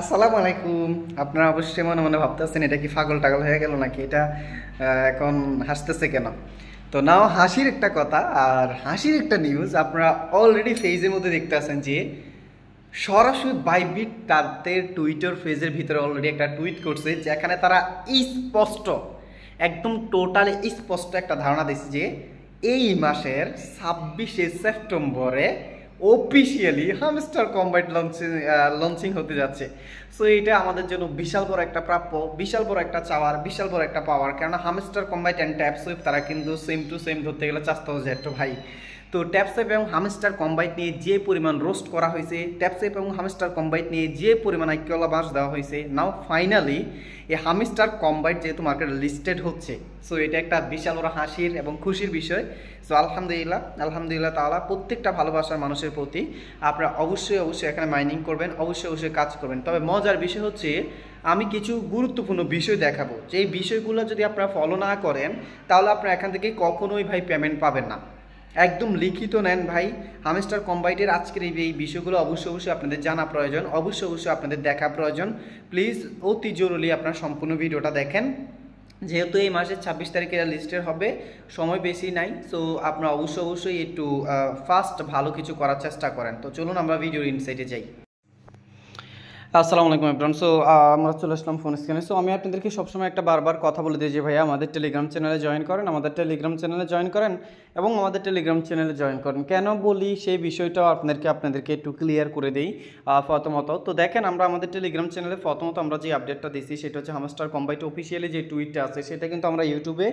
আসসালামু আলাইকুম আপনারা অবশ্যই মনে মনে ভাবতেছেন এটা কি ফাগল টাগল হয়ে গেল নাকি এটা এখন হাসতেছে কেন তো নাও হাসির একটা কথা আর হাসির একটা নিউজ আপনারা অলরেডি ফেজের মধ্যে দেখতে আছেন যে সরাসরি বাইবিট তাদের টুইটার ফেজের ভিতরে অলরেডি একটা টুইট করছে যেখানে তারা স্পষ্ট একদম টোটালি স্পষ্ট একটা ধারণা দিচ্ছে যে এই মাসের ছাব্বিশে সেপ্টেম্বরে officially Hamster Kombat launching launching হতে যাচ্ছে সো এটা আমাদের জন্য বিশাল বড় একটা প্রাপ্য বিশাল বড় একটা চাওয়ার বিশাল বড় একটা পাওয়ার কেননা Hamster Kombat and tap swap তারা কিন্তু সেম টু সেম ধরতে গেলে চাষ তো ভাই তো ট্যাপসেপ এবং হামস্টার কম্বাইট নিয়ে যে পরিমাণ রোস্ট করা হয়েছে ট্যাপসেপ এবং হামস্টার কম্বাইট নিয়ে যে পরিমাণ আইকিওলা বাস দেওয়া হয়েছে নাও ফাইনালি এই হামস্টার কম্বাইট যেহেতু মার্কেটে লিস্টেড হচ্ছে সো এটা একটা বিশাল বড় হাসির এবং খুশির বিষয় সো আলহামদুলিল্লাহ আলহামদুলিল্লাহ তালা প্রত্যেকটা ভালোবাসার মানুষের প্রতি আপনারা অবশ্যই অবশ্যই এখানে মাইনিং করবেন অবশ্যই অবশ্যই কাজ করবেন তবে মজার বিষয় হচ্ছে আমি কিছু গুরুত্বপূর্ণ বিষয় দেখাবো যে এই বিষয়গুলো যদি আপনারা ফলো না করেন তাহলে আপনারা এখান থেকে কখনোই ভাই পেমেন্ট পাবেন না একদম লিখিত নেন ভাই হামেস্টার কম্বাইটের আজকের এই বিষয়গুলো অবশ্যই অবশ্যই আপনাদের জানা প্রয়োজন অবশ্যই অবশ্যই আপনাদের দেখা প্রয়োজন প্লিজ অতি জরুরি আপনার সম্পূর্ণ ভিডিওটা দেখেন যেহেতু এই মাসের ছাব্বিশ তারিখে এটা হবে সময় বেশি নাই সো আপনারা অবশ্যই অবশ্যই একটু ফাস্ট ভালো কিছু করার চেষ্টা করেন তো চলুন আমরা ভিডিওর ইনসাইটে যাই আসসালামু আলাইকুম ইব্রান সো আমরা চলে আসলাম ফোন স্ক্রিনে সো আমি আপনাদেরকে সবসময় একটা বারবার কথা বলে দিই যে ভাইয়া আমাদের টেলিগ্রাম চ্যানেলে জয়েন করেন আমাদের টেলিগ্রাম চ্যানেলে জয়েন করেন এবং আমাদের টেলিগ্রাম চ্যানেলে জয়েন করেন কেন বলি সেই বিষয়টাও আপনাদেরকে আপনাদেরকে একটু ক্লিয়ার করে দিই প্রথমত তো দেখেন আমরা আমাদের টেলিগ্রাম চ্যানেলে প্রথমত আমরা যে আপডেটটা দিচ্ছি সেটা হচ্ছে হামস্টার কম্বাইট অফিসিয়ালি যে টুইটটা আছে সেটা কিন্তু আমরা ইউটিউবে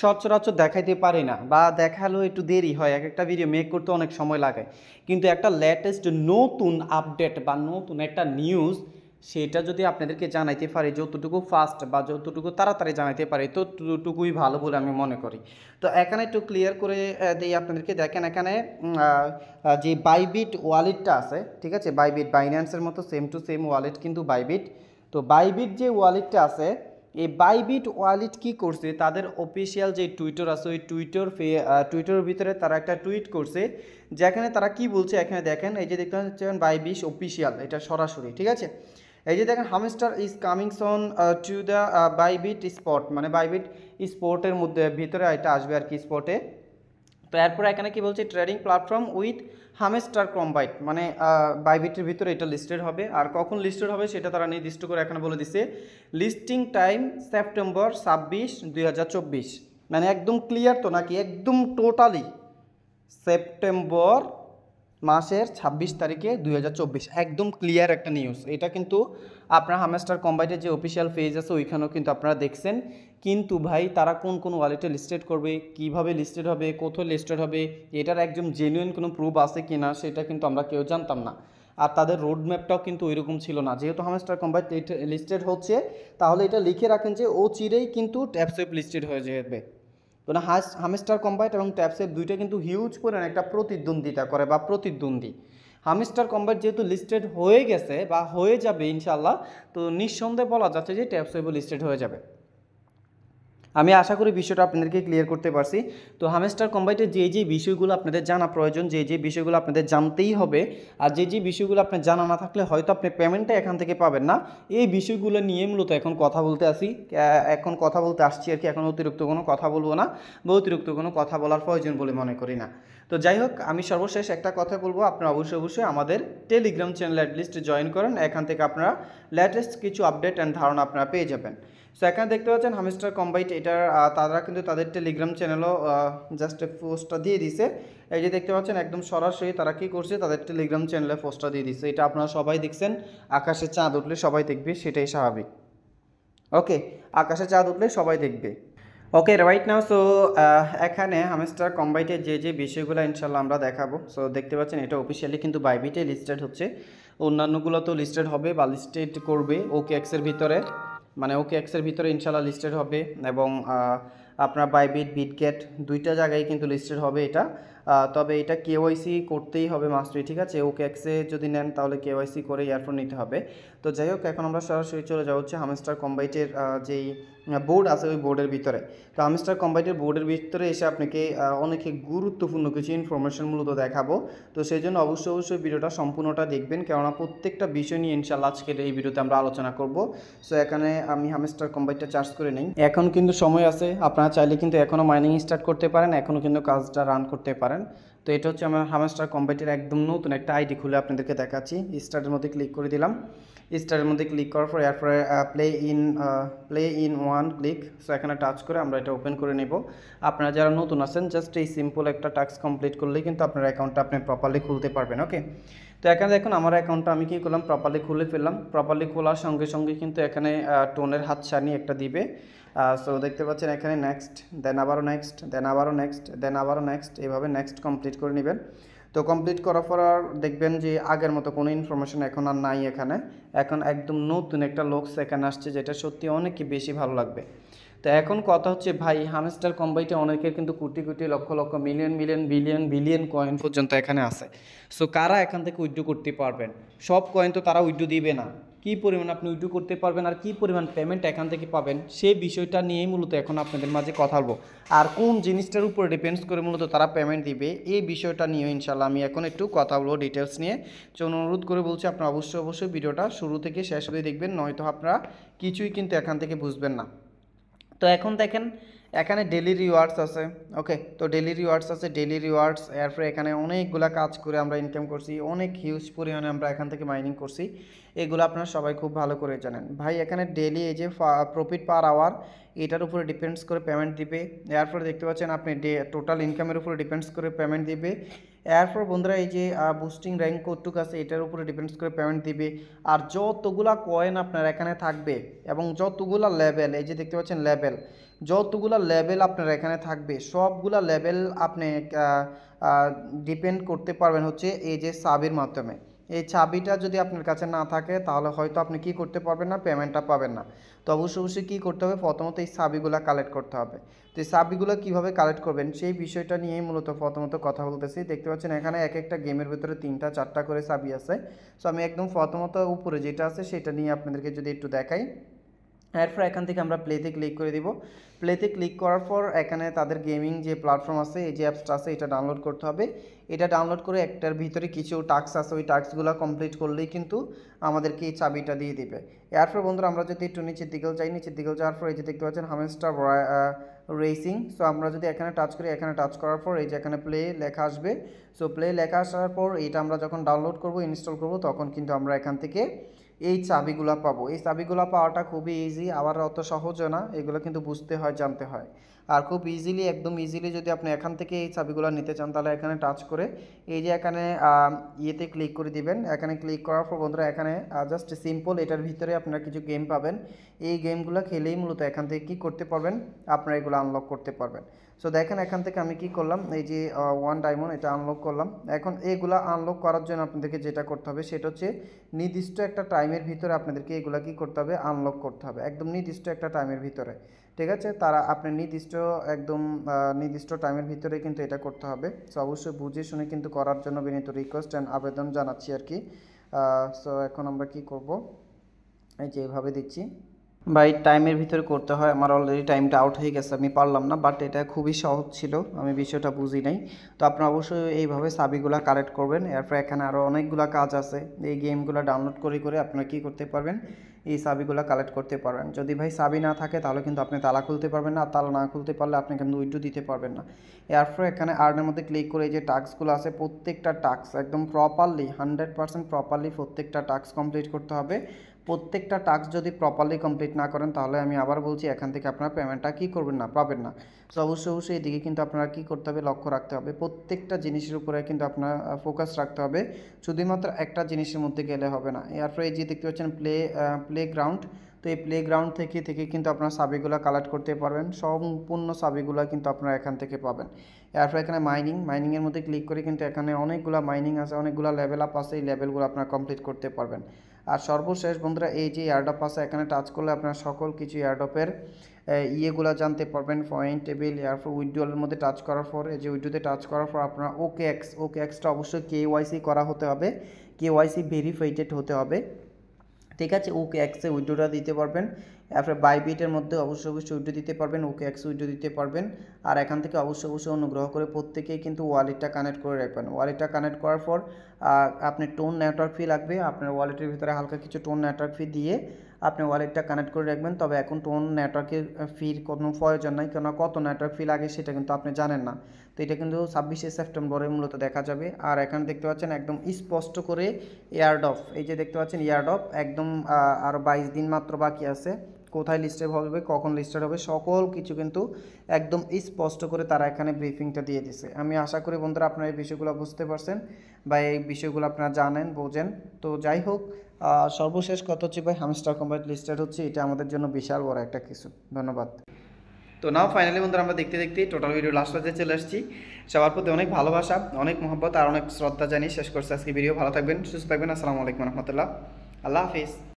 সচরাচর দেখাইতে পারি না বা দেখালেও একটু দেরি হয় এক একটা ভিডিও মেক করতে অনেক সময় লাগে কিন্তু একটা লেটেস্ট নতুন আপডেট বা নতুন একটা নিউজ সেটা যদি আপনাদেরকে জানাইতে পারে যতটুকু ফাস্ট বা যতটুকু তাড়াতাড়ি জানাইতে পারে তো ততটুকুই ভালো বলে আমি মনে করি তো এখানে একটু ক্লিয়ার করে দিই আপনাদেরকে দেখেন এখানে যে বাইবিট ওয়ালেটটা আছে ঠিক আছে বাইবিট বাইন্যান্সের মতো সেম টু সেম ওয়ালেট কিন্তু বাইবিট তো বাইবিট যে ওয়ালেটটা আছে এই বাইবিট ওয়ালেট কি করছে তাদের অফিসিয়াল যে টুইটার আছে ওই টুইটার টুইটারের ভিতরে তারা একটা টুইট করছে যেখানে তারা কি বলছে এখানে দেখেন এই যে দেখতে পাচ্ছেন বাইবিশ অফিসিয়াল এটা সরাসরি ঠিক আছে এই যে দেখেন Hamster is coming soon to the Bybit spot মানে বাইবিট স্পোর্টের মধ্যে ভিতরে এটা আসবে আর কি স্পটে তো এরপরে এখানে কি বলছে trading platform with Hamster Kombat মানে বাইবিটের ভিতরে এটা লিস্টেড হবে আর কখন লিস্টেড হবে সেটা তারা নির্দিষ্ট করে এখানে বলে দিছে লিস্টিং টাইম সেপ্টেম্বর ছাব্বিশ দুই মানে একদম ক্লিয়ার তো নাকি একদম টোটালি সেপ্টেম্বর মাসের ছাব্বিশ তারিখে দুই একদম ক্লিয়ার একটা নিউজ এটা কিন্তু আপনার হামেস্টার কম্বাইটের যে অফিসিয়াল পেজ আছে ওইখানেও কিন্তু আপনারা দেখছেন কিন্তু ভাই তারা কোন কোন ওয়ালেটে লিস্টেড করবে কিভাবে লিস্টেড হবে কোথায় লিস্টেড হবে এটার একদম জেনুইন কোনো প্রুফ আছে কি না সেটা কিন্তু আমরা কেউ জানতাম না আর তাদের রোড ম্যাপটাও কিন্তু ওইরকম ছিল না যেহেতু হামেস্টার কম্বাইট লিস্টেড হচ্ছে তাহলে এটা লিখে রাখেন যে ও চিরেই কিন্তু ট্যাপসেপ লিস্টেড হয়ে যাবে তো না হাস হামেস্টার কম্বাইট এবং ট্যাপসেপ দুইটা কিন্তু হিউজ পরিমাণ একটা প্রতিদ্বন্দ্বিতা করে বা প্রতিদ্বন্দ্বী হামিস্টার কম্বাইট যেহেতু লিস্টেড হয়ে গেছে বা হয়ে যাবে ইনশাল্লাহ তো নিঃসন্দেহে বলা যাচ্ছে যে ট্যাপসেপও লিস্টেড হয়ে যাবে আমি আশা করি বিষয়টা আপনাদেরকে ক্লিয়ার করতে পারছি তো হামেস্টার কম্বাইটের যে যে বিষয়গুলো আপনাদের জানা প্রয়োজন যে যে বিষয়গুলো আপনাদের জানতেই হবে আর যে যে বিষয়গুলো আপনার জানা না থাকলে হয়তো আপনি পেমেন্টটা এখান থেকে পাবেন না এই বিষয়গুলো নিয়ে মূলত এখন কথা বলতে আসি এখন কথা বলতে আসছি আর কি এখন অতিরিক্ত কোনো কথা বলবো না বা অতিরিক্ত কোনো কথা বলার প্রয়োজন বলে মনে করি না তো যাই হোক আমি সর্বশেষ একটা কথা বলবো আপনারা অবশ্যই অবশ্যই আমাদের টেলিগ্রাম চ্যানেল অ্যাটলিস্ট জয়েন করেন এখান থেকে আপনারা লেটেস্ট কিছু আপডেট অ্যান্ড ধারণা আপনারা পেয়ে যাবেন সো এখানে দেখতে পাচ্ছেন হামিস্টার কম্বাইট এটার তারা কিন্তু তাদের টেলিগ্রাম চ্যানেলও জাস্ট পোস্টটা দিয়ে দিছে এই যে দেখতে পাচ্ছেন একদম সরাসরি তারা কি করছে তাদের টেলিগ্রাম চ্যানেলে পোস্টটা দিয়ে দিছে এটা আপনারা সবাই দেখছেন আকাশে চাঁদ উঠলে সবাই দেখবে সেটাই স্বাভাবিক ওকে আকাশে চাঁদ উঠলে সবাই দেখবে ওকে রাইট নাও সো এখানে হামেস্টার কম্বাইটের যে যে বিষয়গুলো ইনশাল্লাহ আমরা দেখাবো সো দেখতে পাচ্ছেন এটা অফিসিয়ালি কিন্তু বাইবিটে লিস্টেড হচ্ছে অন্যান্যগুলো তো লিস্টেড হবে বা লিস্টেড করবে ওকে এক্সের ভিতরে মানে ওকে এক্সের ভিতরে ইনশাল্লাহ লিস্টেড হবে এবং আপনার বাইবিট বিটগেট দুইটা জায়গায় কিন্তু লিস্টেড হবে এটা তবে এটা কেওয়াইসি করতেই হবে মাস্টারি ঠিক আছে ওকে ক্যাক্সে যদি নেন তাহলে কেওয়াইসি করে ইয়ারফোন নিতে হবে তো যাই হোক এখন আমরা সরাসরি চলে যাওয়া হচ্ছে হামস্টার কম্বাইটের যেই বোর্ড আছে ওই বোর্ডের ভিতরে তো আমিস্টার কম্বাইটের বোর্ডের ভিতরে এসে আপনাকে অনেকে গুরুত্বপূর্ণ কিছু ইনফরমেশন মূলত দেখাবো তো সেই জন্য অবশ্যই অবশ্যই ভিডিওটা সম্পূর্ণটা দেখবেন কেননা প্রত্যেকটা বিষয় নিয়ে ইনশাল্লাহ আজকের এই ভিডিওতে আমরা আলোচনা করব সো এখানে আমি হামস্টার কম্বাইটটা চার্জ করে নিই এখন কিন্তু সময় আছে আপনারা চাইলে কিন্তু এখনও মাইনিং স্টার্ট করতে পারেন এখনও কিন্তু কাজটা রান করতে পারেন পারেন তো এটা হচ্ছে আমার হামাস্টার কম্পিউটার একদম নতুন একটা আইডি খুলে আপনাদেরকে দেখাচ্ছি স্টার্টের মধ্যে ক্লিক করে দিলাম স্টারের মধ্যে ক্লিক করার পর এরপরে play in play in one click so এখানে টাচ করে আমরা এটা ওপেন করে নেব আপনারা যারা নতুন আছেন জাস্ট এই সিম্পল একটা টাস্ক কমপ্লিট করলেই কিন্তু আপনার অ্যাকাউন্টটা আপনি প্রপারলি খুলতে পারবেন ওকে তো এখানে দেখুন আমার অ্যাকাউন্টটা আমি কী করলাম প্রপারলি খুলে ফেললাম প্রপারলি খোলার সঙ্গে সঙ্গে কিন্তু এখানে টোনের হাত সানি একটা দিবে সো দেখতে পাচ্ছেন এখানে নেক্সট দেন আবারও নেক্সট দেন আবারও নেক্সট দেন আবারও নেক্সট এভাবে নেক্সট কমপ্লিট করে নেবেন তো কমপ্লিট করার পর দেখবেন যে আগের মতো কোনো ইনফরমেশন এখন আর নাই এখানে এখন একদম নতুন একটা লোকস এখানে আসছে যেটা সত্যি অনেকই বেশি ভালো লাগবে তো এখন কথা হচ্ছে ভাই হানস্টার কম্বাইটে অনেকের কিন্তু কোটি কোটি লক্ষ লক্ষ million million billion billion coin পর্যন্ত এখানে আছে সো কারা এখান থেকে উইড্রো করতে পারবেন সব কয়েন তো তারা উইড্রো দিবে না কি পরিমাণ আপনি উইড্রো করতে পারবেন আর কি পরিমাণ পেমেন্ট এখান থেকে পাবেন সেই বিষয়টা নিয়েই মূলত এখন আপনাদের মাঝে কথা বলবো আর কোন জিনিসটার উপরে ডিপেন্ডস করে মূলত তারা পেমেন্ট দিবে এই বিষয়টা নিয়ে ইনশাল্লাহ আমি এখন একটু কথা বলবো ডিটেলস নিয়ে জন্য অনুরোধ করে বলছি আপনারা অবশ্যই অবশ্যই ভিডিওটা শুরু থেকে শেষ অবধি দেখবেন নয়তো আপনারা কিছুই কিন্তু এখান থেকে বুঝবেন না তো এখন দেখেন এখানে ডেলি রিওয়ার্ডস আছে ওকে তো ডেলি রিওয়ার্ডস আছে ডেলি রিওয়ার্ডস এরপরে এখানে অনেকগুলা কাজ করে আমরা ইনকাম করছি অনেক হিউজ পরিমাণে আমরা এখান থেকে মাইনিং করছি এগুলো আপনারা সবাই খুব ভালো করে জানেন ভাই এখানে ডেলি এই যে প্রফিট পার আওয়ার এটার উপরে ডিপেন্ডস করে পেমেন্ট দিবে এরপরে দেখতে পাচ্ছেন আপনি টোটাল ইনকামের উপরে ডিপেন্ডস করে পেমেন্ট দিবে এরপর বন্ধুরা এই যে বুস্টিং র্যাঙ্ক কতটুক আছে এটার উপরে ডিপেন্ডস করে পেমেন্ট দিবে আর যতগুলা কয়েন আপনার এখানে থাকবে এবং যতগুলা লেভেল এই যে দেখতে পাচ্ছেন লেভেল যতগুলা লেভেল আপনার এখানে থাকবে সবগুলা লেভেল আপনি ডিপেন্ড করতে পারবেন হচ্ছে এই যে সাবির মাধ্যমে এই চাবিটা যদি আপনার কাছে না থাকে তাহলে হয়তো আপনি কি করতে পারবেন না পেমেন্টটা পাবেন না তো অবশ্যই অবশ্যই কী করতে হবে প্রথমত এই চাবিগুলো কালেক্ট করতে হবে তো এই চাবিগুলো কীভাবে কালেক্ট করবেন সেই বিষয়টা নিয়েই মূলত প্রথমত কথা বলতেছি দেখতে পাচ্ছেন এখানে এক একটা গেমের ভিতরে তিনটা চারটা করে চাবি আছে সো আমি একদম প্রথমত উপরে যেটা আছে সেটা নিয়ে আপনাদেরকে যদি একটু দেখাই এরপর এখান থেকে আমরা প্লেতে ক্লিক করে দিব প্লেতে ক্লিক করার পর এখানে তাদের গেমিং যে প্ল্যাটফর্ম আছে এই যে অ্যাপসটা আছে এটা ডাউনলোড করতে হবে এটা ডাউনলোড করে একটার ভিতরে কিছু টাস্ক আছে ওই টাস্কগুলো কমপ্লিট করলেই কিন্তু আমাদেরকে এই চাবিটা দিয়ে দিবে এরপর বন্ধুরা আমরা যদি একটু নিচের দিকেও যাই নিচের দিকেও যাওয়ার পর এই যে দেখতে পাচ্ছেন হামেস্টার রেসিং সো আমরা যদি এখানে টাচ করি এখানে টাচ করার পর এই যে এখানে প্লে লেখা আসবে সো প্লে লেখা আসার পর এটা আমরা যখন ডাউনলোড করব ইনস্টল করব তখন কিন্তু আমরা এখান থেকে এই চাবিগুলা পাবো এই চাবিগুলা পাওয়াটা খুবই ইজি আবার অত সহজও না এগুলো কিন্তু বুঝতে হয় জানতে হয় আর খুব ইজিলি একদম ইজিলি যদি আপনি এখান থেকে এই চাবিগুলো নিতে চান তাহলে এখানে টাচ করে এই যে এখানে ইয়েতে ক্লিক করে দিবেন এখানে ক্লিক করার পর বন্ধুরা এখানে জাস্ট সিম্পল এটার ভিতরে আপনারা কিছু গেম পাবেন এই গেমগুলো খেলেই মূলত এখান থেকে কি করতে পারবেন আপনারা এগুলো আনলক করতে পারবেন সো দেখেন এখান থেকে আমি কি করলাম এই যে ওয়ান ডায়মন্ড এটা আনলক করলাম এখন এগুলো আনলক করার জন্য আপনাদেরকে যেটা করতে হবে সেটা হচ্ছে নির্দিষ্ট একটা টাইমের ভিতরে আপনাদেরকে এগুলা কি করতে হবে আনলক করতে হবে একদম নির্দিষ্ট একটা টাইমের ভিতরে ঠিক আছে তারা আপনি নির্দিষ্ট একদম নির্দিষ্ট টাইমের ভিতরে কিন্তু এটা করতে হবে সো অবশ্যই বুঝে শুনে কিন্তু করার জন্য বিনীত রিকোয়েস্ট অ্যান্ড আবেদন জানাচ্ছি আর কি সো এখন আমরা কি করব এই যে এভাবে দিচ্ছি ভাই টাইমের ভিতরে করতে হয় আমার অলরেডি টাইমটা আউট হয়ে গেছে আমি পারলাম না বাট এটা খুবই সহজ ছিল আমি বিষয়টা বুঝি নাই তো আপনারা অবশ্যই এইভাবে চাবিগুলো কালেক্ট করবেন এরপর এখানে আরও অনেকগুলো কাজ আছে এই গেমগুলো ডাউনলোড করে করে আপনারা কী করতে পারবেন এই চাবিগুলো কালেক্ট করতে পারবেন যদি ভাই চাবি না থাকে তাহলে কিন্তু আপনি তালা খুলতে পারবেন না তালা না খুলতে পারলে আপনি কিন্তু উইডো দিতে পারবেন না এরপর এখানে আর্নের মধ্যে ক্লিক করে এই যে টাস্কগুলো আছে প্রত্যেকটা টাস্ক একদম প্রপারলি হান্ড্রেড পারসেন্ট প্রপারলি প্রত্যেকটা টাস্ক কমপ্লিট করতে হবে প্রত্যেকটা টাস্ক যদি প্রপারলি কমপ্লিট না করেন তাহলে আমি আবার বলছি এখান থেকে আপনার পেমেন্টটা কী করবেন না পাবেন না সো অবশ্যই অবশ্যই এদিকে কিন্তু আপনারা কী করতে হবে লক্ষ্য রাখতে হবে প্রত্যেকটা জিনিসের উপরে কিন্তু আপনার ফোকাস রাখতে হবে শুধুমাত্র একটা জিনিসের মধ্যে গেলে হবে না এরপরে এই যে দেখতে পাচ্ছেন প্লে প্লে গ্রাউন্ড তো এই প্লে গ্রাউন্ড থেকে থেকে কিন্তু আপনার সাবিগুলো কালেক্ট করতে পারবেন সম্পূর্ণ সাবিগুলো কিন্তু আপনারা এখান থেকে পাবেন এরপর এখানে মাইনিং মাইনিংয়ের মধ্যে ক্লিক করে কিন্তু এখানে অনেকগুলো মাইনিং আছে অনেকগুলো লেভেল আপ আছে এই লেভেলগুলো আপনারা কমপ্লিট করতে পারবেন আর সর্বশেষ বন্ধুরা এই যে এয়ারডপ আছে এখানে টাচ করলে আপনারা সকল কিছু এয়ারডপের ইয়েগুলো জানতে পারবেন পয়েন্ট টেবিল এয়ারফোর উইড্রোলের মধ্যে টাচ করার পর যে উইড্রোতে টাচ করার পর আপনার ওকে এক্স ওকে এক্সটা অবশ্যই কেওয়াইসি করা হতে হবে ওয়াইসি ভেরিফাইডেড হতে হবে ঠিক আছে ওকে এক্সে উইড্রোটা দিতে পারবেন তারপরে বাইবিটের মধ্যে অবশ্যই অবশ্যই উইড্রো দিতে পারবেন ওকে এক্স উইড্রো দিতে পারবেন আর এখান থেকে অবশ্যই অবশ্যই অনুগ্রহ করে প্রত্যেকেই কিন্তু ওয়ালেটটা কানেক্ট করে রাখবেন ওয়ালেটটা কানেক্ট করার পর আপনি টোন নেটওয়ার্ক ফি লাগবে আপনার ওয়ালেটের ভিতরে হালকা কিছু টোন নেটওয়ার্ক ফি দিয়ে আপনি ওয়ালেটটা কানেক্ট করে রাখবেন তবে এখন তো অন্য নেটওয়ার্কের ফির কোনো প্রয়োজন নাই কেননা কত নেটওয়ার্ক ফি লাগে সেটা কিন্তু আপনি জানেন না তো এটা কিন্তু ছাব্বিশে সেপ্টেম্বরে মূলত দেখা যাবে আর এখানে দেখতে পাচ্ছেন একদম স্পষ্ট করে অফ এই যে দেখতে পাচ্ছেন অফ একদম আরও বাইশ দিন মাত্র বাকি আছে কোথায় লিস্টেড হবে কখন লিস্টেড হবে সকল কিছু কিন্তু একদম স্পষ্ট করে তারা এখানে ব্রিফিংটা দিয়ে দিছে আমি আশা করি বন্ধুরা আপনারা এই বিষয়গুলো বুঝতে পারছেন বা এই বিষয়গুলো আপনারা জানেন বোঝেন তো যাই হোক সর্বশেষ কত হচ্ছে ভাই হামস্টার কম্বাইট লিস্টেড হচ্ছে এটা আমাদের জন্য বিশাল বড় একটা কিছু ধন্যবাদ তো নাও ফাইনালি বন্ধুরা আমরা দেখতে দেখতে টোটাল ভিডিও লাস্ট পর্যায়ে চলে আসছি সবার প্রতি অনেক ভালোবাসা অনেক মহব্বত আর অনেক শ্রদ্ধা জানিয়ে শেষ করছে আজকে ভিডিও ভালো থাকবেন সুস্থ থাকবেন আসসালামু আলাইকুম রহমতুল্লাহ আল্লাহ হাফিজ